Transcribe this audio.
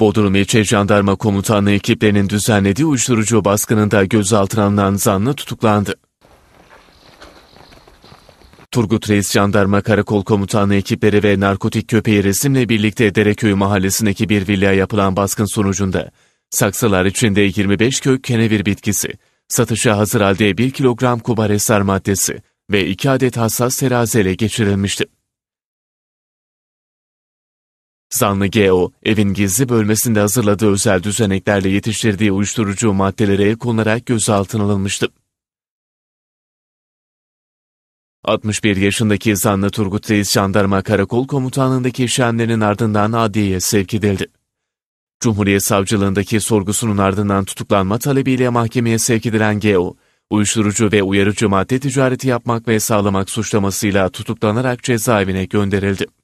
Bodrum İlçe Jandarma Komutanlığı ekiplerinin düzenlediği uyuşturucu baskınında gözaltına alınan zanlı tutuklandı. Turgut Reis Jandarma Karakol Komutanı ekipleri ve narkotik köpeği resimle birlikte Dereköy mahallesindeki bir villaya yapılan baskın sonucunda saksılar içinde 25 kök kenevir bitkisi, satışa hazır halde 1 kilogram kubaresar maddesi ve 2 adet hassas terazele geçirilmişti. Zanlı Geo, evin gizli bölmesinde hazırladığı özel düzeneklerle yetiştirdiği uyuşturucu maddelere el konularak gözaltına alınmıştı. 61 yaşındaki zanlı Turgut Reis Jandarma Karakol Komutanlığındaki işlemlerinin ardından adliyeye sevk edildi. Cumhuriyet Savcılığındaki sorgusunun ardından tutuklanma talebiyle mahkemeye sevk edilen Geo, uyuşturucu ve uyarıcı madde ticareti yapmak ve sağlamak suçlamasıyla tutuklanarak cezaevine gönderildi.